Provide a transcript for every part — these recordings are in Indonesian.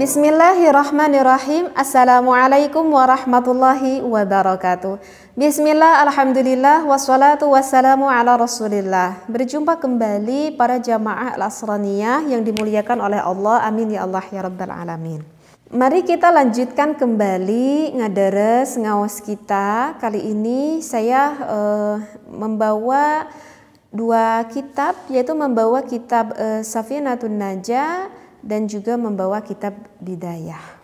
Bismillahirrahmanirrahim Assalamualaikum warahmatullahi wabarakatuh Bismillah, Alhamdulillah, wassalatu wassalamu ala rasulillah Berjumpa kembali para jamaah al-asraniyah yang dimuliakan oleh Allah Amin ya Allah ya rabbal alamin Mari kita lanjutkan kembali ngaderes ngawas kita Kali ini saya uh, membawa dua kitab yaitu membawa kitab uh, Safinatun Najah dan juga membawa kitab Bidayah.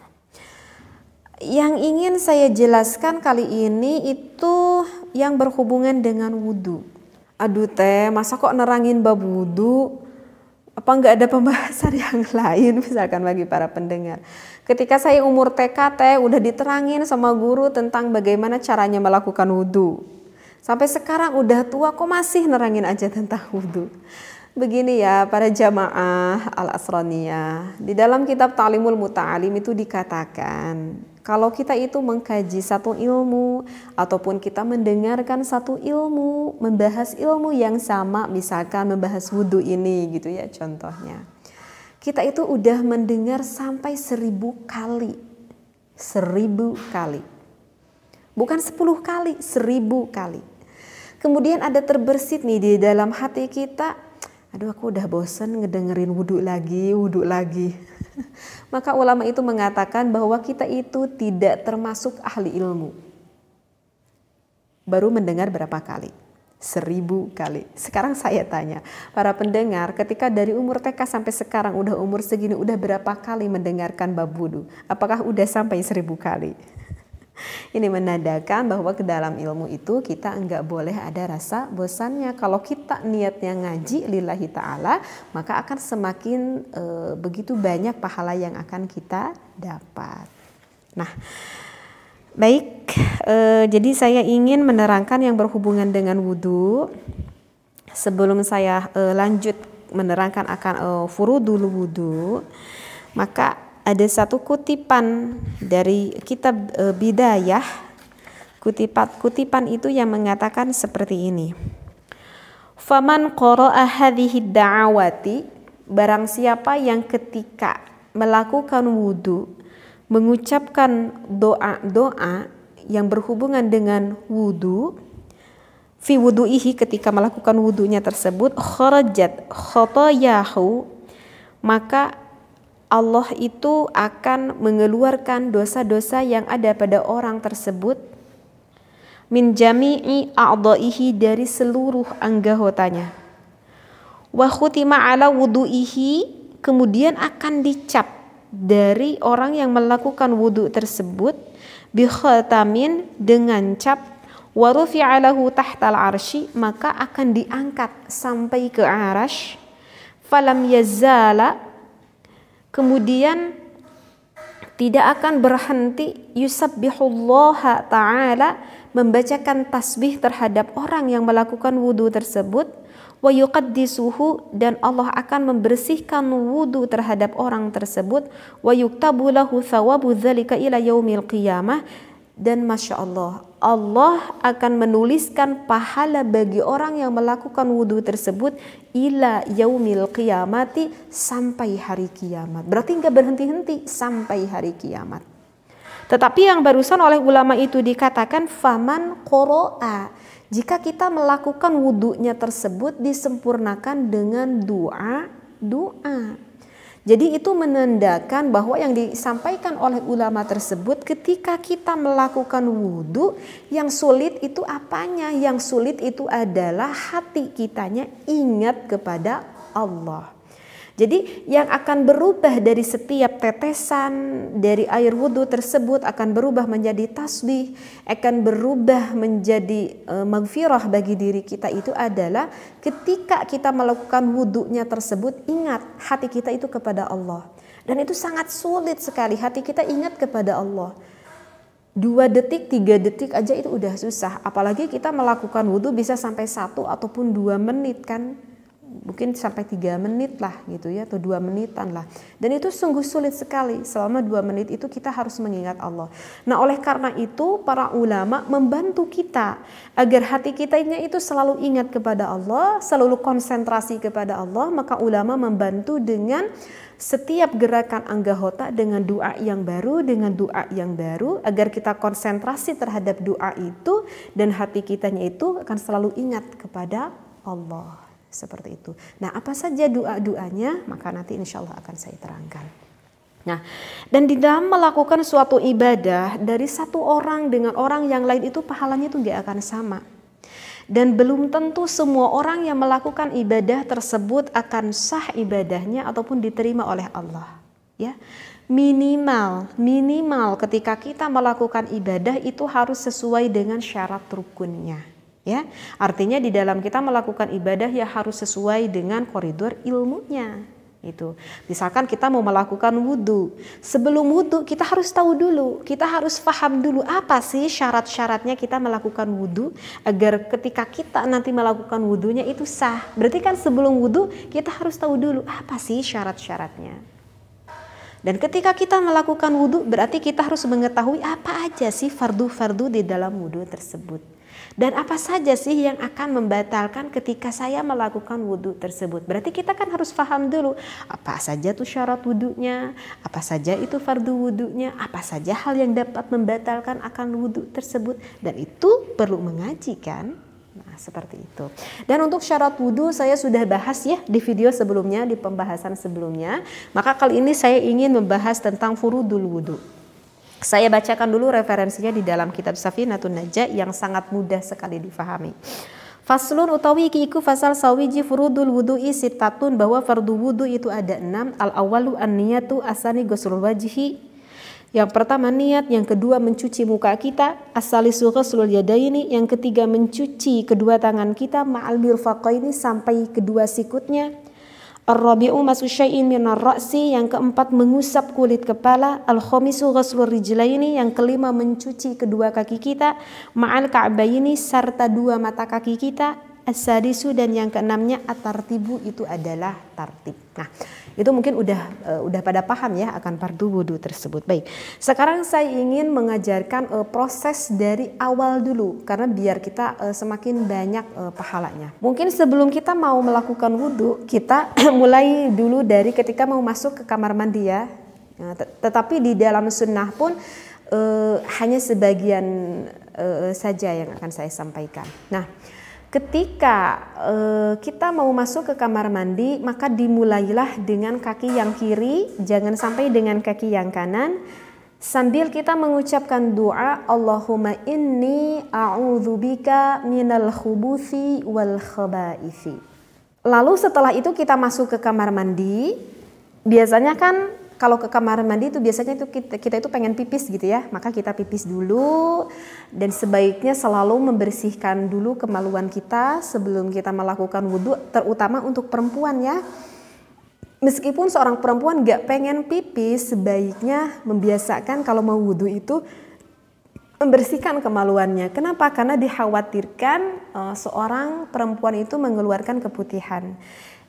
Yang ingin saya jelaskan kali ini itu yang berhubungan dengan wudhu. Aduh teh, masa kok nerangin bab wudhu? Apa nggak ada pembahasan yang lain misalkan bagi para pendengar. Ketika saya umur TK teh udah diterangin sama guru tentang bagaimana caranya melakukan wudhu. Sampai sekarang udah tua kok masih nerangin aja tentang wudhu. Begini ya para jamaah al-asraniyah, di dalam kitab Ta'limul Muta'alim itu dikatakan kalau kita itu mengkaji satu ilmu ataupun kita mendengarkan satu ilmu, membahas ilmu yang sama misalkan membahas wudhu ini gitu ya contohnya. Kita itu udah mendengar sampai seribu kali, seribu kali. Bukan sepuluh kali, seribu kali. Kemudian ada terbersit nih di dalam hati kita aduh aku udah bosen ngedengerin wudhu lagi, wudhu lagi. Maka ulama itu mengatakan bahwa kita itu tidak termasuk ahli ilmu. Baru mendengar berapa kali? Seribu kali. Sekarang saya tanya, para pendengar ketika dari umur TK sampai sekarang udah umur segini, udah berapa kali mendengarkan bab wudhu? Apakah udah sampai seribu kali? Ini menandakan bahwa ke dalam ilmu itu kita enggak boleh ada rasa bosannya. Kalau kita niatnya ngaji lillahi ta'ala, maka akan semakin e, begitu banyak pahala yang akan kita dapat. Nah, baik, e, jadi saya ingin menerangkan yang berhubungan dengan wudhu. Sebelum saya e, lanjut menerangkan akan e, furudul wudhu, maka ada satu kutipan dari kitab e, Bidayah. Kutipan kutipan itu yang mengatakan seperti ini. Faman qara'a hadhihi da'awati barang siapa yang ketika melakukan wudhu mengucapkan doa-doa yang berhubungan dengan wudhu fi wudhuihi ketika melakukan wudhunya tersebut kharajat khotoyahu maka Allah itu akan mengeluarkan dosa-dosa yang ada pada orang tersebut min jami'i a'dha'ihi dari seluruh anggotanya. Wa khutima 'ala wudu'ihi kemudian akan dicap dari orang yang melakukan wudhu tersebut bi khatamin dengan cap wa rufi'a lahu tahtal arshi maka akan diangkat sampai ke arash falam yazala kemudian tidak akan berhenti yusabbihullaha ta'ala membacakan tasbih terhadap orang yang melakukan wudhu tersebut wa yuqaddisuhu dan Allah akan membersihkan wudhu terhadap orang tersebut wa yuktabu lahu thawabu dzalika ila yaumil qiyamah dan Masya Allah Allah akan menuliskan pahala bagi orang yang melakukan wudhu tersebut ila yaumil qiyamati sampai hari kiamat. Berarti nggak berhenti-henti sampai hari kiamat. Tetapi yang barusan oleh ulama itu dikatakan faman koroa Jika kita melakukan wudhunya tersebut disempurnakan dengan doa, doa. Jadi itu menandakan bahwa yang disampaikan oleh ulama tersebut ketika kita melakukan wudhu yang sulit itu apanya? Yang sulit itu adalah hati kitanya ingat kepada Allah. Jadi yang akan berubah dari setiap tetesan dari air wudhu tersebut akan berubah menjadi tasbih, akan berubah menjadi e, eh, magfirah bagi diri kita itu adalah ketika kita melakukan wudhunya tersebut ingat hati kita itu kepada Allah. Dan itu sangat sulit sekali hati kita ingat kepada Allah dua detik tiga detik aja itu udah susah apalagi kita melakukan wudhu bisa sampai satu ataupun dua menit kan mungkin sampai tiga menit lah gitu ya atau dua menitan lah dan itu sungguh sulit sekali selama dua menit itu kita harus mengingat Allah nah oleh karena itu para ulama membantu kita agar hati kita ini itu selalu ingat kepada Allah selalu konsentrasi kepada Allah maka ulama membantu dengan setiap gerakan anggota dengan doa yang baru dengan doa yang baru agar kita konsentrasi terhadap doa itu dan hati kitanya itu akan selalu ingat kepada Allah seperti itu. Nah, apa saja doa-doanya, maka nanti insya Allah akan saya terangkan. Nah, dan di dalam melakukan suatu ibadah dari satu orang dengan orang yang lain itu pahalanya itu nggak akan sama. Dan belum tentu semua orang yang melakukan ibadah tersebut akan sah ibadahnya ataupun diterima oleh Allah. Ya, minimal minimal ketika kita melakukan ibadah itu harus sesuai dengan syarat rukunnya ya artinya di dalam kita melakukan ibadah ya harus sesuai dengan koridor ilmunya itu misalkan kita mau melakukan wudhu sebelum wudhu kita harus tahu dulu kita harus paham dulu apa sih syarat-syaratnya kita melakukan wudhu agar ketika kita nanti melakukan wudhunya itu sah berarti kan sebelum wudhu kita harus tahu dulu apa sih syarat-syaratnya dan ketika kita melakukan wudhu berarti kita harus mengetahui apa aja sih fardu-fardu di dalam wudhu tersebut dan apa saja sih yang akan membatalkan ketika saya melakukan wudhu tersebut? Berarti kita kan harus paham dulu apa saja tuh syarat wudhunya, apa saja itu fardu wudhunya, apa saja hal yang dapat membatalkan akan wudhu tersebut. Dan itu perlu mengaji kan? Nah, seperti itu. Dan untuk syarat wudhu saya sudah bahas ya di video sebelumnya, di pembahasan sebelumnya. Maka kali ini saya ingin membahas tentang furudul wudhu. Saya bacakan dulu referensinya di dalam kitab Safinatun Najah yang sangat mudah sekali difahami. Faslun utawi iki iku fasal sawiji furudul wudu'i sitatun bahwa fardu wudu itu ada enam. Al awalu an niyatu asani ghuslul wajihi. Yang pertama niat, yang kedua mencuci muka kita, asalisu ghuslul yadaini, yang ketiga mencuci kedua tangan kita ma'al mirfaqaini sampai kedua sikutnya, Ar-rabi'u masu syai'in minar ra'si. Yang keempat mengusap kulit kepala. Al-khamisu ghuslu rijlaini. Yang kelima mencuci kedua kaki kita. Ma'al ka'baini serta dua mata kaki kita. Asadisu dan yang keenamnya atartibu itu adalah tartib. Nah, itu mungkin udah eh, udah pada paham ya akan fardu wudhu tersebut. Baik. Sekarang saya ingin mengajarkan uh, proses dari awal dulu karena biar kita uh, semakin banyak uh, pahalanya. Mungkin sebelum kita mau melakukan wudhu, kita mulai dulu dari ketika mau masuk ke kamar mandi ya. Nah, tetapi di dalam sunnah pun uh, hanya sebagian uh, saja yang akan saya sampaikan. Nah. Ketika uh, kita mau masuk ke kamar mandi, maka dimulailah dengan kaki yang kiri, jangan sampai dengan kaki yang kanan. Sambil kita mengucapkan doa, Allahumma inni a'udzubika minal khubuthi wal khabaithi. Lalu setelah itu kita masuk ke kamar mandi. Biasanya kan kalau ke kamar mandi itu biasanya itu kita, kita itu pengen pipis gitu ya, maka kita pipis dulu dan sebaiknya selalu membersihkan dulu kemaluan kita sebelum kita melakukan wudhu, terutama untuk perempuan ya. Meskipun seorang perempuan gak pengen pipis, sebaiknya membiasakan kalau mau wudhu itu membersihkan kemaluannya. Kenapa? Karena dikhawatirkan eh, seorang perempuan itu mengeluarkan keputihan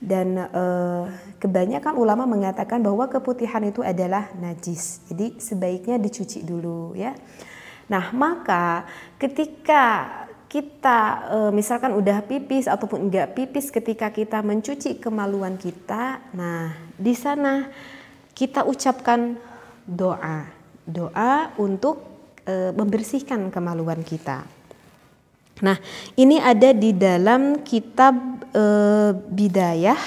dan e, kebanyakan ulama mengatakan bahwa keputihan itu adalah najis. Jadi sebaiknya dicuci dulu ya. Nah, maka ketika kita e, misalkan udah pipis ataupun enggak pipis ketika kita mencuci kemaluan kita, nah di sana kita ucapkan doa. Doa untuk e, membersihkan kemaluan kita. Nah, ini ada di dalam kitab e, Bidayah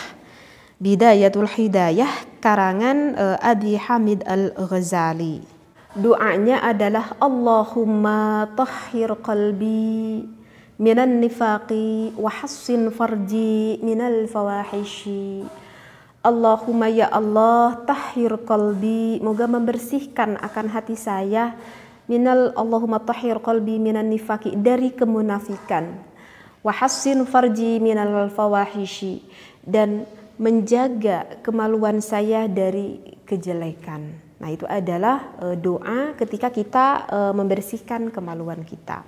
Bidayatul Hidayah karangan e, Abi Hamid Al-Ghazali. Doanya adalah Allahumma tahhir qalbi minan nifaqi wa hassin farji minal fawahishi. Allahumma ya Allah tahhir qalbi, moga membersihkan akan hati saya minal Allahumma tahir qalbi minan nifaki dari kemunafikan wahassin farji minal fawahishi dan menjaga kemaluan saya dari kejelekan. Nah, itu adalah eh, doa ketika kita eh, membersihkan kemaluan kita.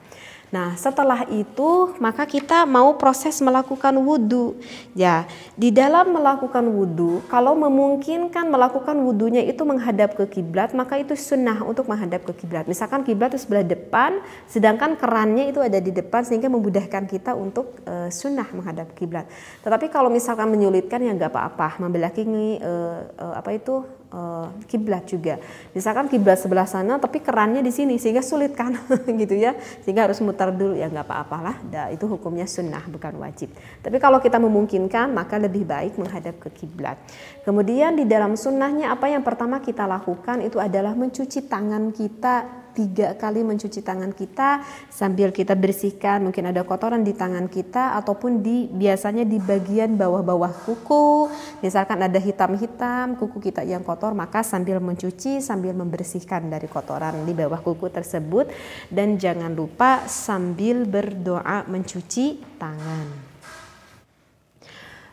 Nah, setelah itu maka kita mau proses melakukan wudhu. Ya, di dalam melakukan wudhu, kalau memungkinkan melakukan wudhunya itu menghadap ke kiblat, maka itu sunnah untuk menghadap ke kiblat. Misalkan kiblat itu sebelah depan, sedangkan kerannya itu ada di depan sehingga memudahkan kita untuk e, sunnah menghadap kiblat. Tetapi kalau misalkan menyulitkan ya nggak apa-apa, membelakangi e, eh, e, eh, apa itu Eh, kiblat juga. Misalkan kiblat sebelah sana, tapi kerannya di sini sehingga sulit kan, gitu ya. Sehingga harus mutar dulu ya nggak apa-apalah. Itu hukumnya sunnah bukan wajib. Tapi kalau kita memungkinkan maka lebih baik menghadap ke kiblat. Kemudian di dalam sunnahnya apa yang pertama kita lakukan itu adalah mencuci tangan kita tiga kali mencuci tangan kita sambil kita bersihkan mungkin ada kotoran di tangan kita ataupun di biasanya di bagian bawah-bawah kuku misalkan ada hitam-hitam kuku kita yang kotor maka sambil mencuci sambil membersihkan dari kotoran di bawah kuku tersebut dan jangan lupa sambil berdoa mencuci tangan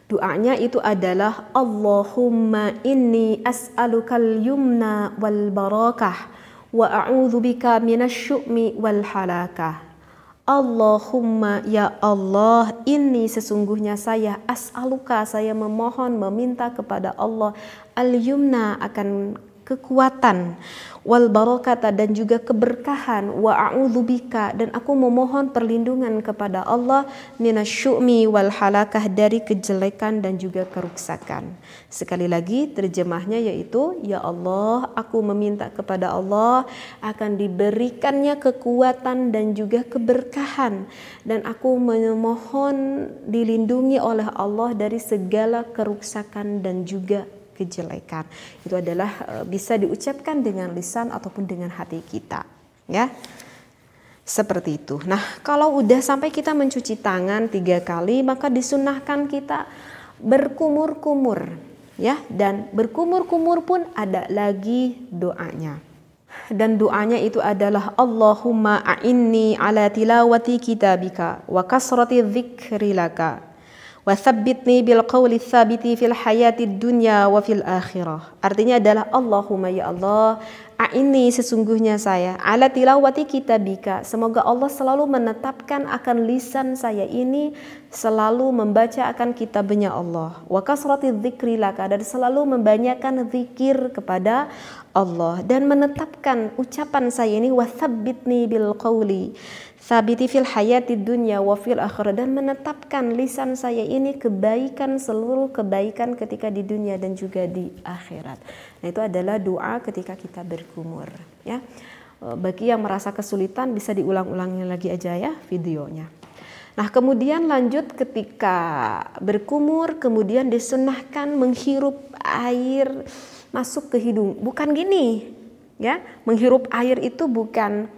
Doanya itu adalah Allahumma inni as'alukal yumna wal barakah wa a'udzu bika minasy-syu'mi wal halakah. Allahumma ya Allah, ini sesungguhnya saya as'aluka, saya memohon meminta kepada Allah al-yumna akan kekuatan wal barakata dan juga keberkahan wa a'udzubika dan aku memohon perlindungan kepada Allah minasyumi wal halakah dari kejelekan dan juga kerusakan Sekali lagi terjemahnya yaitu ya Allah aku meminta kepada Allah akan diberikannya kekuatan dan juga keberkahan dan aku memohon dilindungi oleh Allah dari segala kerusakan dan juga kejelekan. Itu adalah e, bisa diucapkan dengan lisan ataupun dengan hati kita, ya. Seperti itu. Nah, kalau udah sampai kita mencuci tangan tiga kali, maka disunahkan kita berkumur-kumur, ya. Dan berkumur-kumur pun ada lagi doanya dan doanya itu adalah Allahumma a'inni ala tilawati kitabika wa kasrati dzikrilaka Wasabbitni bil qawli sabiti fil hayati dunya wa fil akhirah. Artinya adalah Allahumma ya Allah, ini sesungguhnya saya ala tilawati kitabika. Semoga Allah selalu menetapkan akan lisan saya ini selalu membaca akan kitabnya Allah. Wa kasrati dzikri laka dan selalu membanyakan zikir kepada Allah dan menetapkan ucapan saya ini wasabbitni bil qawli Sabiti fil hayati dunya wa fil akhirah dan menetapkan lisan saya ini kebaikan seluruh kebaikan ketika di dunia dan juga di akhirat. Nah, itu adalah doa ketika kita berkumur, ya. E, bagi yang merasa kesulitan bisa diulang ulangnya lagi aja ya videonya. Nah, kemudian lanjut ketika berkumur kemudian disunahkan menghirup air masuk ke hidung. Bukan gini, ya. Menghirup air itu bukan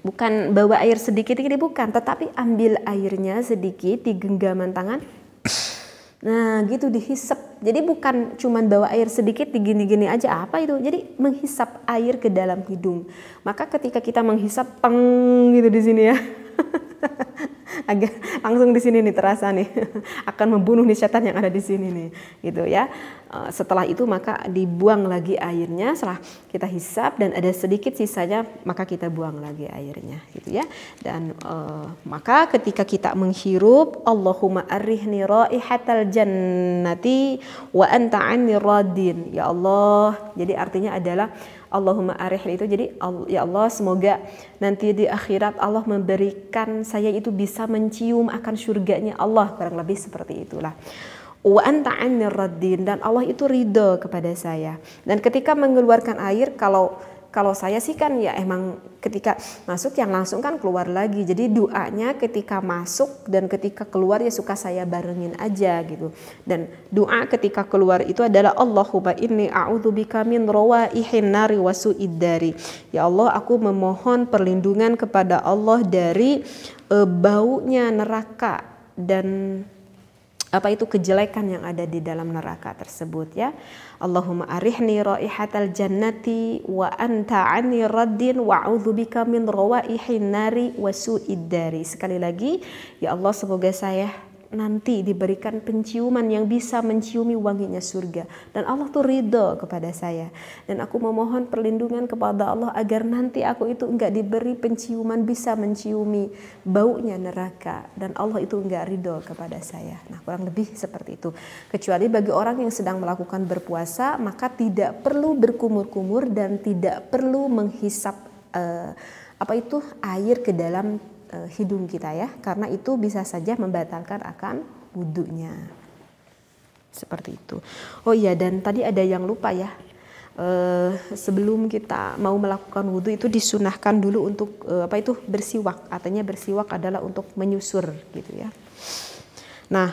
bukan bawa air sedikit ini bukan tetapi ambil airnya sedikit di genggaman tangan nah gitu dihisap jadi bukan cuman bawa air sedikit digini-gini aja apa itu jadi menghisap air ke dalam hidung maka ketika kita menghisap peng gitu di sini ya Agak langsung di sini nih terasa nih akan membunuh nih setan yang ada di sini nih gitu ya. Eh, setelah itu maka dibuang lagi airnya setelah kita hisap dan ada sedikit sisanya maka kita buang lagi airnya gitu ya. Dan uh, maka ketika kita menghirup Allahumma arrihni raihatal jannati wa anta anni radin. Ya Allah. Jadi artinya adalah Allahumma arihli itu jadi ya Allah semoga nanti di akhirat Allah memberikan saya itu bisa mencium akan surganya Allah kurang lebih seperti itulah wa dan Allah itu ridho kepada saya dan ketika mengeluarkan air kalau kalau saya sih kan ya emang ketika masuk yang langsung kan keluar lagi. Jadi doanya ketika masuk dan ketika keluar ya suka saya barengin aja gitu. Dan doa ketika keluar itu adalah Allahumma inni a'udzubika min rawaihin nari wasu'iddari. Ya Allah, aku memohon perlindungan kepada Allah dari e, baunya neraka dan apa itu kejelekan yang ada di dalam neraka tersebut ya Allahumma arihni raihatal jannati wa anta anni raddin wa a'udzubika min rawaihin nari wa su'id dari sekali lagi ya Allah semoga saya nanti diberikan penciuman yang bisa menciumi wanginya surga dan Allah tuh ridho kepada saya dan aku memohon perlindungan kepada Allah agar nanti aku itu enggak diberi penciuman bisa menciumi baunya neraka dan Allah itu enggak ridho kepada saya nah kurang lebih seperti itu kecuali bagi orang yang sedang melakukan berpuasa maka tidak perlu berkumur-kumur dan tidak perlu menghisap eh, apa itu air ke dalam Eh, hidung kita ya karena itu bisa saja membatalkan akan wudhunya seperti itu oh iya dan tadi ada yang lupa ya e, sebelum kita mau melakukan wudhu itu disunahkan dulu untuk e, apa itu bersiwak artinya bersiwak adalah untuk menyusur gitu ya nah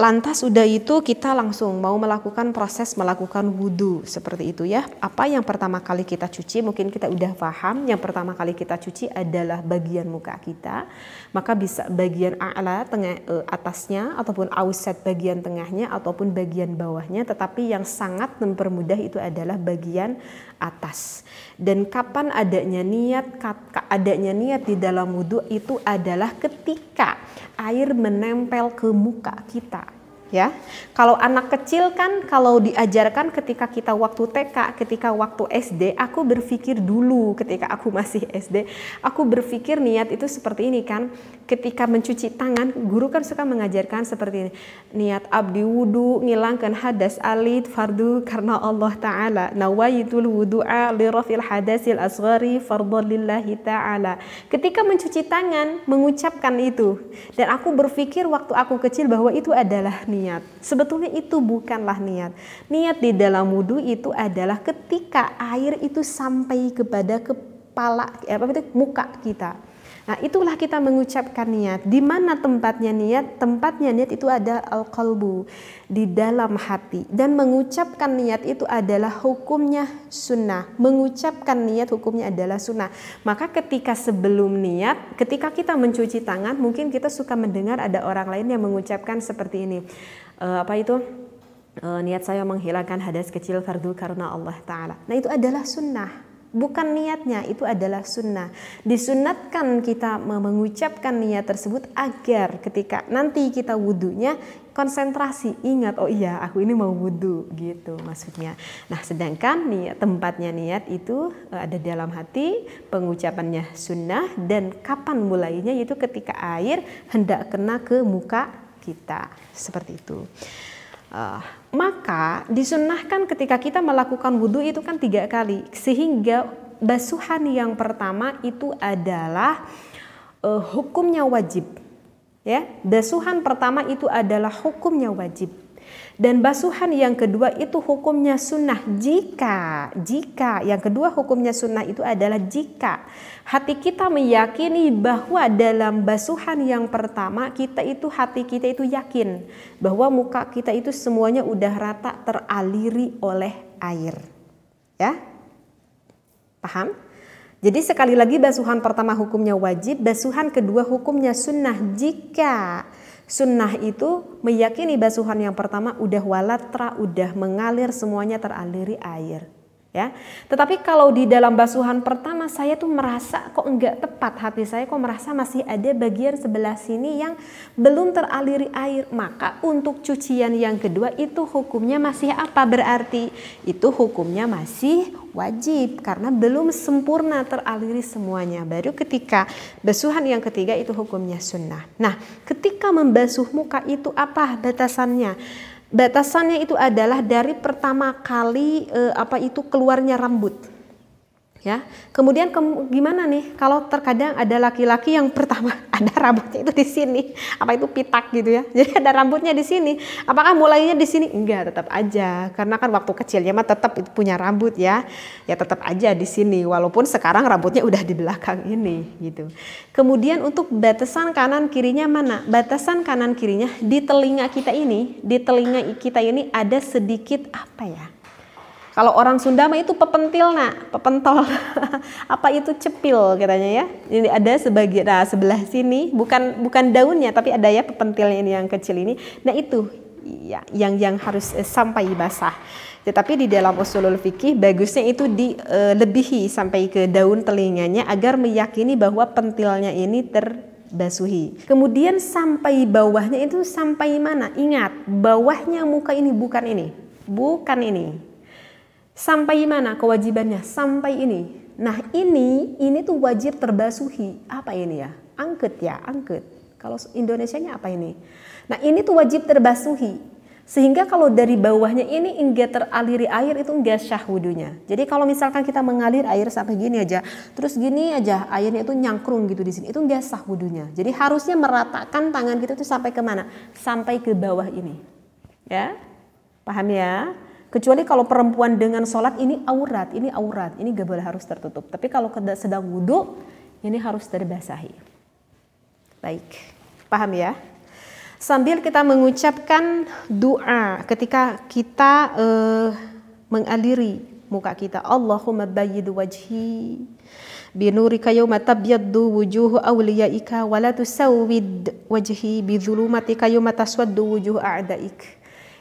lantas udah itu kita langsung mau melakukan proses melakukan wudhu seperti itu ya apa yang pertama kali kita cuci mungkin kita udah paham yang pertama kali kita cuci adalah bagian muka kita maka bisa bagian a'la tengah e, atasnya ataupun auset bagian tengahnya ataupun bagian bawahnya tetapi yang sangat mempermudah itu adalah bagian atas dan kapan adanya niat adanya niat di dalam wudhu itu adalah ketika air menempel ke muka kita ya. Kalau anak kecil kan kalau diajarkan ketika kita waktu TK, ketika waktu SD, aku berpikir dulu ketika aku masih SD, aku berpikir niat itu seperti ini kan. Ketika mencuci tangan, guru kan suka mengajarkan seperti ini. Niat abdi wudu, ngilangkan hadas alid fardu karena Allah taala. Nawaitul wudu'a li rafil hadasil asghari fardhu lillahi taala. Ketika mencuci tangan, mengucapkan itu. Dan aku berpikir waktu aku kecil bahwa itu adalah niat niat. Sebetulnya itu bukanlah niat. Niat di dalam wudhu itu adalah ketika air itu sampai kepada kepala, eh, apa itu, muka kita Nah, itulah kita mengucapkan niat. Di mana tempatnya niat? Tempatnya niat itu ada al-qalbu, di dalam hati. Dan mengucapkan niat itu adalah hukumnya sunnah. Mengucapkan niat hukumnya adalah sunnah. Maka ketika sebelum niat, ketika kita mencuci tangan, mungkin kita suka mendengar ada orang lain yang mengucapkan seperti ini. E, apa itu? E, niat saya menghilangkan hadas kecil fardu karena Allah Ta'ala. Nah, itu adalah sunnah bukan niatnya itu adalah sunnah disunatkan kita mengucapkan niat tersebut agar ketika nanti kita wudhunya konsentrasi ingat oh iya aku ini mau wudhu gitu maksudnya nah sedangkan niat tempatnya niat itu e, ada dalam hati pengucapannya sunnah dan kapan mulainya yaitu ketika air hendak kena ke muka kita seperti itu uh, maka disunahkan ketika kita melakukan wudhu itu kan tiga kali. Sehingga basuhan yang pertama itu adalah uh, hukumnya wajib. Ya, basuhan pertama itu adalah hukumnya wajib. Dan basuhan yang kedua itu hukumnya sunnah jika, jika yang kedua hukumnya sunnah itu adalah jika hati kita meyakini bahwa dalam basuhan yang pertama kita itu hati kita itu yakin bahwa muka kita itu semuanya udah rata teraliri oleh air. Ya? Paham? Jadi sekali lagi basuhan pertama hukumnya wajib, basuhan kedua hukumnya sunnah jika Sunnah itu meyakini basuhan yang pertama udah walatra, udah mengalir semuanya teraliri air. Ya, tetapi kalau di dalam basuhan pertama saya tuh merasa kok enggak tepat hati saya kok merasa masih ada bagian sebelah sini yang belum teraliri air. Maka untuk cucian yang kedua itu hukumnya masih apa berarti? Itu hukumnya masih wajib karena belum sempurna teraliri semuanya. Baru ketika basuhan yang ketiga itu hukumnya sunnah. Nah, ketika membasuh muka itu apa batasannya? Batasannya itu adalah dari pertama kali eh, apa itu keluarnya rambut ya. Kemudian ke, gimana nih kalau terkadang ada laki-laki yang pertama ada rambutnya itu di sini, apa itu pitak gitu ya. Jadi ada rambutnya di sini. Apakah mulainya di sini? Enggak, tetap aja. Karena kan waktu kecilnya mah tetap itu punya rambut ya. Ya tetap aja di sini walaupun sekarang rambutnya udah di belakang ini gitu. Kemudian untuk batasan kanan kirinya mana? Batasan kanan kirinya di telinga kita ini, di telinga kita ini ada sedikit apa ya? Kalau orang Sunda mah itu pepentil nak, pepentol. Apa itu cepil katanya ya? Jadi ada sebagian nah sebelah sini bukan bukan daunnya tapi ada ya pepentilnya ini yang kecil ini. Nah itu ya yang yang harus eh, sampai basah. Tetapi di dalam usulul fikih bagusnya itu dilebihi eh, e, sampai ke daun telinganya agar meyakini bahwa pentilnya ini terbasuhi. Kemudian sampai bawahnya itu sampai mana? Ingat, bawahnya muka ini bukan ini. Bukan ini Sampai mana kewajibannya? Sampai ini. Nah ini, ini tuh wajib terbasuhi. Apa ini ya? Angket ya, angket. Kalau Indonesia nya apa ini? Nah ini tuh wajib terbasuhi. Sehingga kalau dari bawahnya ini enggak teraliri air itu enggak syah wudhunya. Jadi kalau misalkan kita mengalir air sampai gini aja, terus gini aja airnya itu nyangkrung gitu di sini, itu enggak sah wudhunya. Jadi harusnya meratakan tangan kita itu sampai kemana? Sampai ke bawah ini. Ya, paham ya? Kecuali kalau perempuan dengan sholat ini aurat, ini aurat, ini gak boleh harus tertutup. Tapi kalau sedang wudhu, ini harus terbasahi. Baik, paham ya? Sambil kita mengucapkan doa ketika kita uh, mengaliri muka kita. Allahumma bayid wajhi binurika yawma tabyaddu wujuhu awliyaika wala tusawwid wajhi bi yawma taswaddu wujuhu a'daika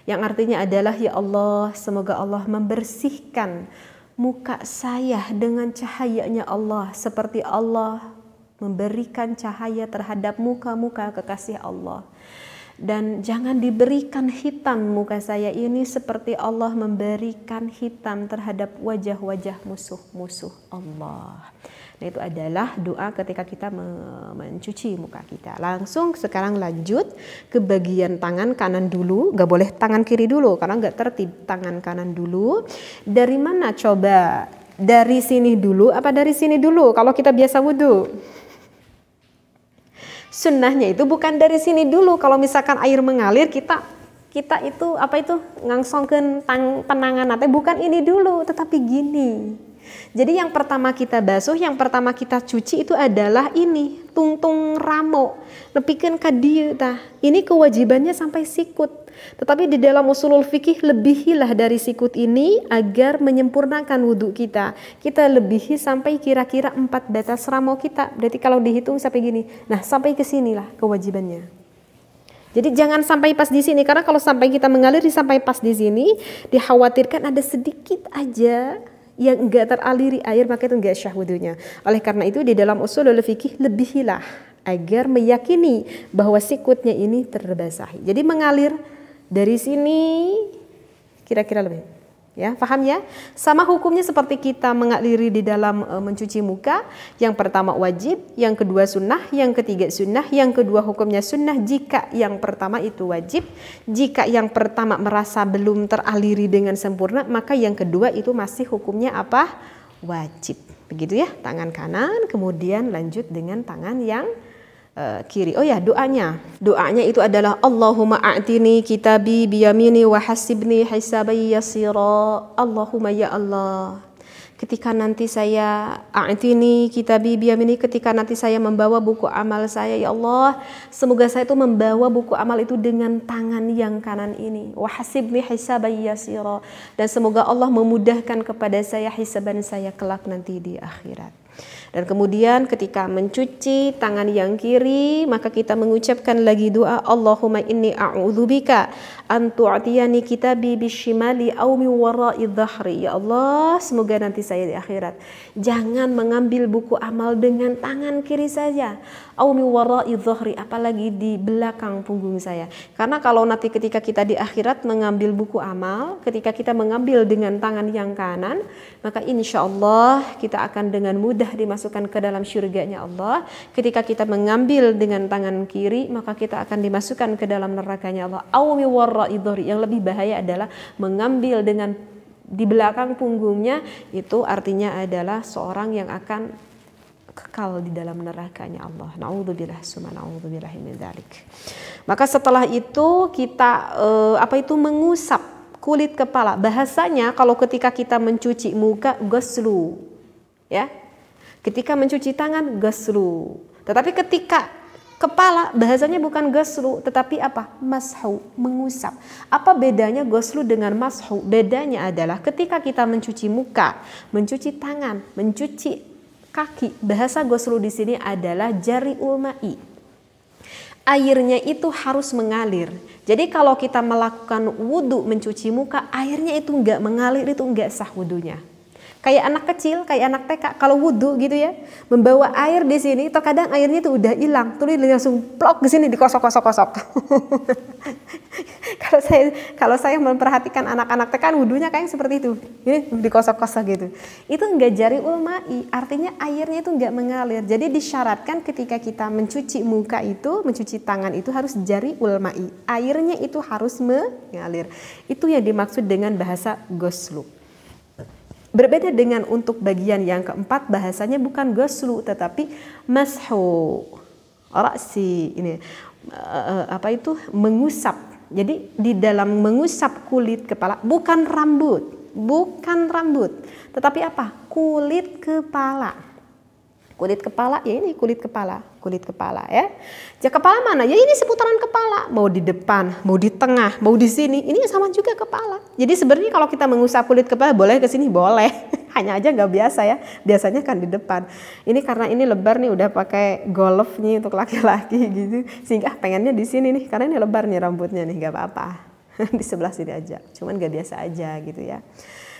yang artinya adalah ya Allah semoga Allah membersihkan muka saya dengan cahayanya Allah seperti Allah memberikan cahaya terhadap muka-muka kekasih Allah dan jangan diberikan hitam muka saya ini seperti Allah memberikan hitam terhadap wajah-wajah musuh-musuh Allah. Nah, itu adalah doa ketika kita mencuci muka kita. Langsung sekarang lanjut ke bagian tangan kanan dulu. Gak boleh tangan kiri dulu karena gak tertib tangan kanan dulu. Dari mana coba? Dari sini dulu apa dari sini dulu kalau kita biasa wudhu? sunnahnya itu bukan dari sini dulu. Kalau misalkan air mengalir kita kita itu apa itu tang penanganan teh bukan ini dulu tetapi gini. Jadi yang pertama kita basuh, yang pertama kita cuci itu adalah ini, tungtung ramo. lebihkan kadiu tah. Ini kewajibannya sampai sikut. Tetapi di dalam usulul fikih lebihilah dari sikut ini agar menyempurnakan wudhu kita. Kita lebihi sampai kira-kira empat batas ramo kita. Berarti kalau dihitung sampai gini. Nah sampai ke sinilah kewajibannya. Jadi jangan sampai pas di sini karena kalau sampai kita mengalir sampai pas di sini dikhawatirkan ada sedikit aja yang enggak teraliri air maka itu enggak syah wudhunya. Oleh karena itu di dalam usulul fikih lebihilah agar meyakini bahwa sikutnya ini terbasahi. Jadi mengalir dari sini kira-kira lebih ya paham ya sama hukumnya seperti kita mengaliri di dalam e, mencuci muka yang pertama wajib yang kedua sunnah yang ketiga sunnah yang kedua hukumnya sunnah jika yang pertama itu wajib jika yang pertama merasa belum teraliri dengan sempurna maka yang kedua itu masih hukumnya apa wajib begitu ya tangan kanan kemudian lanjut dengan tangan yang Eh, kiri. Oh ya, doanya. Doanya itu adalah Allahumma a'tini kitabi biyamini wa hasibni hisabai yasira. Allahumma ya Allah. Ketika nanti saya a'tini kitabi biyamini ketika nanti saya membawa buku amal saya ya Allah, semoga saya itu membawa buku amal itu dengan tangan yang kanan ini. Wa hasibni hisabai yasira. Dan semoga Allah memudahkan kepada saya hisaban saya kelak nanti di akhirat. Dan kemudian ketika mencuci tangan yang kiri, maka kita mengucapkan lagi doa Allahumma inni a'udzubika an tu'tiyani kitabi bishimali aw mi wara'i dhahri. Ya Allah, semoga nanti saya di akhirat jangan mengambil buku amal dengan tangan kiri saja au wara wara'i apalagi di belakang punggung saya karena kalau nanti ketika kita di akhirat mengambil buku amal ketika kita mengambil dengan tangan yang kanan maka insya Allah kita akan dengan mudah dimasukkan ke dalam syurganya Allah ketika kita mengambil dengan tangan kiri maka kita akan dimasukkan ke dalam nerakanya Allah au wara wara'i yang lebih bahaya adalah mengambil dengan di belakang punggungnya itu artinya adalah seorang yang akan kekal di dalam nerakanya Allah. Nauzubillah summa nauzubillah min dzalik. Maka setelah itu kita eh, apa itu mengusap kulit kepala. Bahasanya kalau ketika kita mencuci muka ghuslu, Ya. Ketika mencuci tangan ghuslu. Tetapi ketika kepala bahasanya bukan ghuslu, tetapi apa mashu mengusap apa bedanya ghuslu dengan mashu bedanya adalah ketika kita mencuci muka mencuci tangan mencuci kaki. Bahasa goslu di sini adalah jari ulmai. Airnya itu harus mengalir. Jadi kalau kita melakukan wudhu mencuci muka, airnya itu nggak mengalir, itu nggak sah wudhunya. Kayak anak kecil, kayak anak TK, kalau wudhu gitu ya, membawa air di sini, terkadang airnya itu udah hilang, tuh langsung plok di sini dikosok-kosok-kosok. kalau saya kalau saya memperhatikan anak-anak TK kan wudhunya kayak seperti itu, ini dikosok-kosok gitu. Itu nggak jari ulmai, artinya airnya itu nggak mengalir. Jadi disyaratkan ketika kita mencuci muka itu, mencuci tangan itu harus jari ulmai, airnya itu harus mengalir. Itu yang dimaksud dengan bahasa gosluk. Berbeda dengan untuk bagian yang keempat bahasanya bukan goslu tetapi mashu rasi ini eh, eh, apa itu mengusap. Jadi di dalam mengusap kulit kepala bukan rambut, bukan rambut, tetapi apa? Kulit kepala. Kulit kepala ya ini kulit kepala kulit kepala ya. Ya kepala mana? Ya ini seputaran kepala, mau di depan, mau di tengah, mau di sini. Ini sama juga kepala. Jadi sebenarnya kalau kita mengusap kulit kepala boleh ke sini boleh. Hanya aja nggak biasa ya. Biasanya kan di depan. Ini karena ini lebar nih udah pakai golf nih untuk laki-laki gitu. Sehingga ah, pengennya di sini nih karena ini lebar nih rambutnya nih nggak apa-apa. di sebelah sini aja. Cuman nggak biasa aja gitu ya.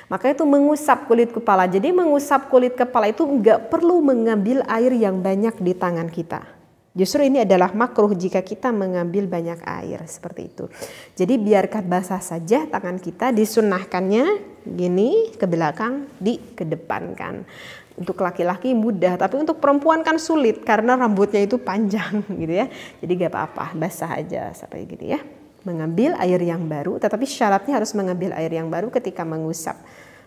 Maka itu mengusap kulit kepala. Jadi mengusap kulit kepala itu nggak perlu mengambil air yang banyak di tangan kita. Justru ini adalah makruh jika kita mengambil banyak air seperti itu. Jadi biarkan basah saja tangan kita disunahkannya gini ke belakang di ke depan kan. untuk laki-laki mudah, tapi untuk perempuan kan sulit karena rambutnya itu panjang gitu ya. Jadi gak apa-apa, basah aja sampai gitu ya mengambil air yang baru, tetapi syaratnya harus mengambil air yang baru ketika mengusap.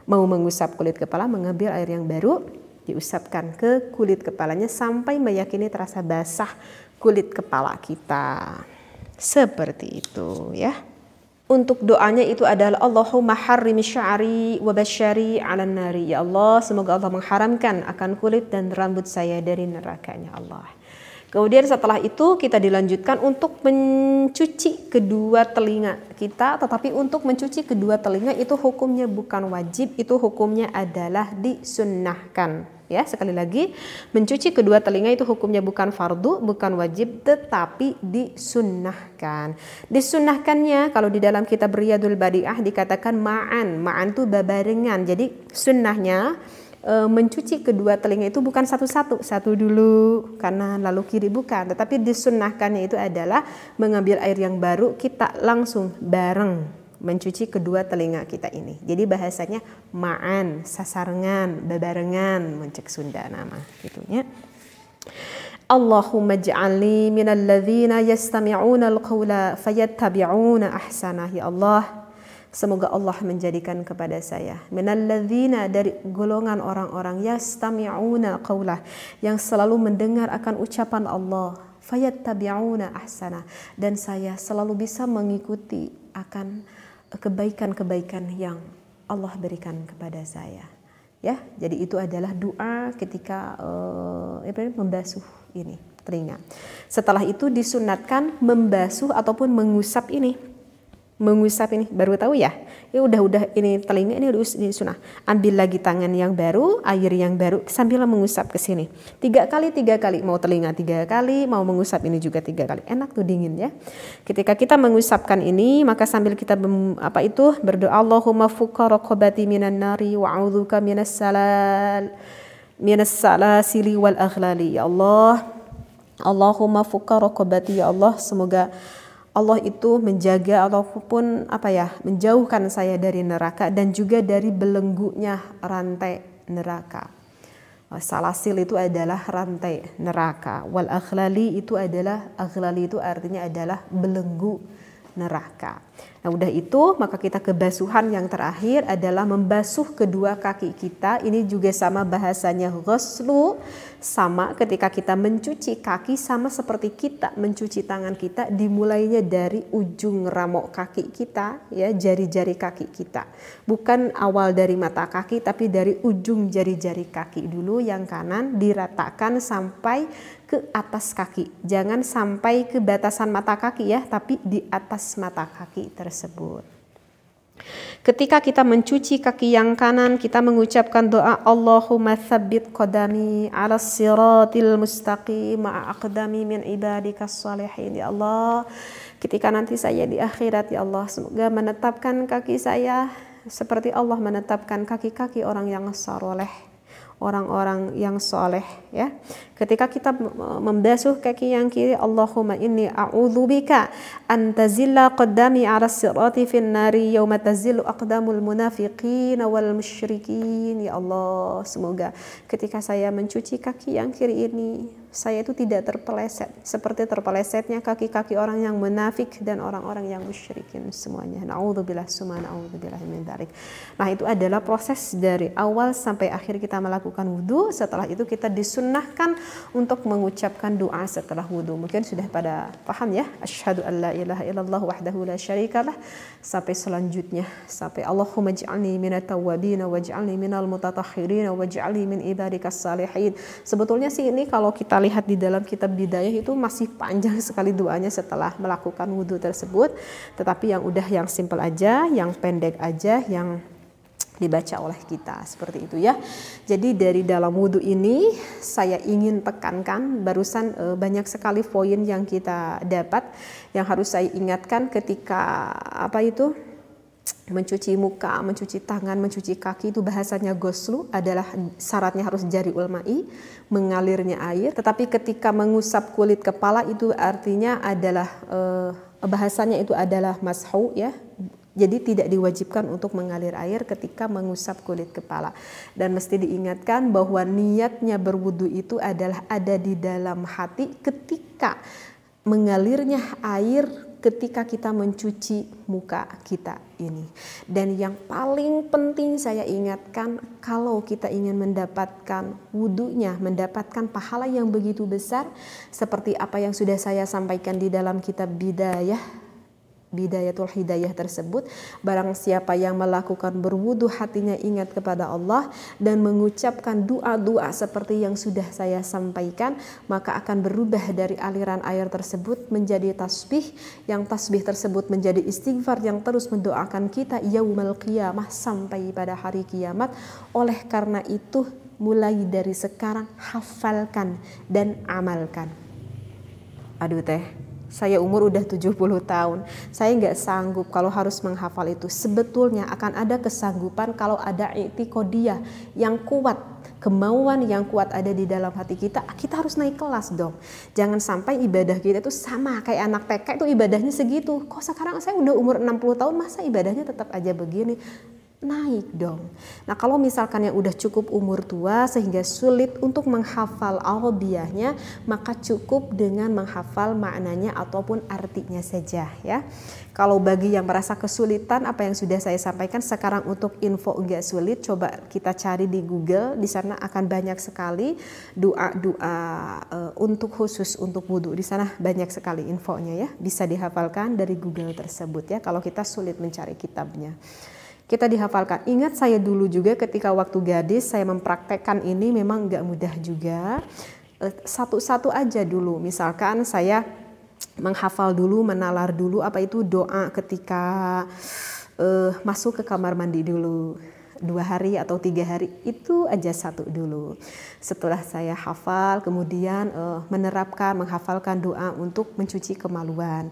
Mau mengusap kulit kepala, mengambil air yang baru, diusapkan ke kulit kepalanya sampai meyakini terasa basah kulit kepala kita. Seperti itu ya. Untuk doanya itu adalah Allahumma harrim sya'ri wa basyari 'alan nari. Ya Allah, semoga Allah mengharamkan akan kulit dan rambut saya dari nerakanya Allah. Kemudian setelah itu kita dilanjutkan untuk mencuci kedua telinga kita, tetapi untuk mencuci kedua telinga itu hukumnya bukan wajib, itu hukumnya adalah disunnahkan. Ya, sekali lagi, mencuci kedua telinga itu hukumnya bukan fardu, bukan wajib, tetapi disunnahkan. Disunnahkannya kalau di dalam kitab Riyadul Badi'ah dikatakan ma'an. Ma'an itu babarengan. Jadi sunnahnya e, mencuci kedua telinga itu bukan satu-satu, satu dulu kanan lalu kiri bukan, tetapi disunahkannya itu adalah mengambil air yang baru kita langsung bareng mencuci kedua telinga kita ini. Jadi bahasanya ma'an, sasarengan, bebarengan, mencek Sunda nama gitunya. Allahumma ja'alni minalladzina yastami'una al-qawla fayattabi'una ahsanah. Ya Allah, Semoga Allah menjadikan kepada saya minalladzina dari golongan orang-orang yastami'una qaulah yang selalu mendengar akan ucapan Allah fayattabi'una ahsana dan saya selalu bisa mengikuti akan kebaikan-kebaikan yang Allah berikan kepada saya. Ya, jadi itu adalah doa ketika uh, membasuh ini telinga. Setelah itu disunatkan membasuh ataupun mengusap ini mengusap ini baru tahu ya ya udah udah ini telinga ini udah ini sunnah ambil lagi tangan yang baru air yang baru sambil mengusap ke sini tiga kali tiga kali mau telinga tiga kali mau mengusap ini juga tiga kali enak tuh dingin ya ketika kita mengusapkan ini maka sambil kita apa itu berdoa Allahumma fuqa raqabati minan nari wa wa'udzuka minas salal minas salasili wal aghlali ya Allah Allahumma fuqa ya Allah semoga Allah itu menjaga ataupun apa ya menjauhkan saya dari neraka dan juga dari belenggunya rantai neraka. Salasil itu adalah rantai neraka. Wal akhlali itu adalah akhlali itu artinya adalah belenggu neraka. Nah, udah itu maka kita kebasuhan yang terakhir adalah membasuh kedua kaki kita. Ini juga sama bahasanya ghuslu sama ketika kita mencuci kaki sama seperti kita mencuci tangan kita dimulainya dari ujung ramok kaki kita ya jari-jari kaki kita bukan awal dari mata kaki tapi dari ujung jari-jari kaki dulu yang kanan diratakan sampai ke atas kaki jangan sampai ke batasan mata kaki ya tapi di atas mata kaki tersebut Ketika kita mencuci kaki yang kanan, kita mengucapkan doa Allahumma thabbit qadami ala siratil mustaqim aqdami min ibadika salihin. Ya Allah, ketika nanti saya di akhirat ya Allah, semoga menetapkan kaki saya seperti Allah menetapkan kaki-kaki orang yang saroleh orang-orang yang soleh ya ketika kita membasuh kaki yang kiri Allahumma inni a'udzubika an tazilla qaddami 'ala sirati fin nari yawma tazillu aqdamul munafiqin wal musyrikin ya Allah semoga ketika saya mencuci kaki yang kiri ini saya itu tidak terpeleset seperti terpelesetnya kaki-kaki orang yang menafik dan orang-orang yang musyrikin semuanya. Nauzubillah summa nauzubillah min Nah, itu adalah proses dari awal sampai akhir kita melakukan wudhu. Setelah itu kita disunnahkan untuk mengucapkan doa setelah wudhu. Mungkin sudah pada paham ya. Asyhadu an la ilaha illallah wahdahu la syarikalah sampai selanjutnya sampai Allahumma ij'alni minat tawwabin waj'alni minal mutatahhirin waj'alni min ibadikas salihin. Sebetulnya sih ini kalau kita lihat di dalam kitab bidayah itu masih panjang sekali doanya setelah melakukan wudhu tersebut tetapi yang udah yang simple aja yang pendek aja yang dibaca oleh kita seperti itu ya. Jadi dari dalam wudhu ini saya ingin tekankan barusan e, banyak sekali poin yang kita dapat yang harus saya ingatkan ketika apa itu mencuci muka, mencuci tangan, mencuci kaki itu bahasanya goslu adalah syaratnya harus jari ulmai, mengalirnya air. Tetapi ketika mengusap kulit kepala itu artinya adalah eh, bahasanya itu adalah mashu ya. Jadi tidak diwajibkan untuk mengalir air ketika mengusap kulit kepala. Dan mesti diingatkan bahwa niatnya berwudu itu adalah ada di dalam hati ketika mengalirnya air ketika kita mencuci muka kita ini. Dan yang paling penting saya ingatkan kalau kita ingin mendapatkan wudhunya, mendapatkan pahala yang begitu besar seperti apa yang sudah saya sampaikan di dalam kitab bidayah bidayatul hidayah tersebut barang siapa yang melakukan berwudu hatinya ingat kepada Allah dan mengucapkan doa-doa seperti yang sudah saya sampaikan maka akan berubah dari aliran air tersebut menjadi tasbih yang tasbih tersebut menjadi istighfar yang terus mendoakan kita yaumal qiyamah sampai pada hari kiamat oleh karena itu mulai dari sekarang hafalkan dan amalkan aduh teh saya umur udah 70 tahun, saya nggak sanggup kalau harus menghafal itu. Sebetulnya akan ada kesanggupan kalau ada itikodiah yang kuat, kemauan yang kuat ada di dalam hati kita, kita harus naik kelas dong. Jangan sampai ibadah kita itu sama kayak anak TK itu ibadahnya segitu. Kok sekarang saya udah umur 60 tahun masa ibadahnya tetap aja begini? naik dong. Nah kalau misalkan yang udah cukup umur tua sehingga sulit untuk menghafal arabiahnya maka cukup dengan menghafal maknanya ataupun artinya saja ya. Kalau bagi yang merasa kesulitan apa yang sudah saya sampaikan sekarang untuk info enggak sulit coba kita cari di Google di sana akan banyak sekali doa-doa e, untuk khusus untuk wudhu di sana banyak sekali infonya ya bisa dihafalkan dari Google tersebut ya kalau kita sulit mencari kitabnya kita dihafalkan. Ingat saya dulu juga ketika waktu gadis saya mempraktekkan ini memang nggak mudah juga. Eh, satu-satu aja dulu. Misalkan saya menghafal dulu, menalar dulu apa itu doa ketika uh, masuk ke kamar mandi dulu dua hari atau tiga hari itu aja satu dulu. Setelah saya hafal, kemudian uh, menerapkan, menghafalkan doa untuk mencuci kemaluan.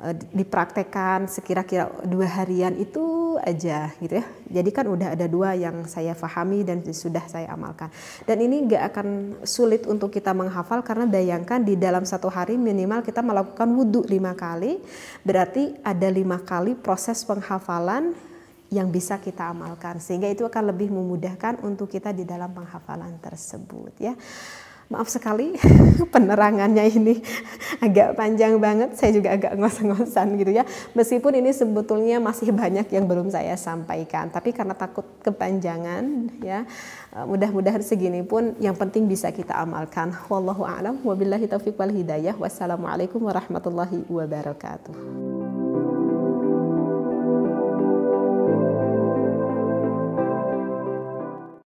Eh, dipraktekkan sekira-kira dua harian itu aja gitu ya. Jadi kan udah ada dua yang saya fahami dan sudah saya amalkan. Dan ini nggak akan sulit untuk kita menghafal karena bayangkan di dalam satu hari minimal kita melakukan wudhu lima kali. Berarti ada lima kali proses penghafalan yang bisa kita amalkan sehingga itu akan lebih memudahkan untuk kita di dalam penghafalan tersebut ya maaf sekali penerangannya ini agak panjang banget saya juga agak ngos-ngosan gitu ya meskipun ini sebetulnya masih banyak yang belum saya sampaikan tapi karena takut kepanjangan ya eh, mudah-mudahan segini pun yang penting bisa kita amalkan wallahu a'lam wabillahi taufiq wal hidayah wassalamualaikum warahmatullahi wabarakatuh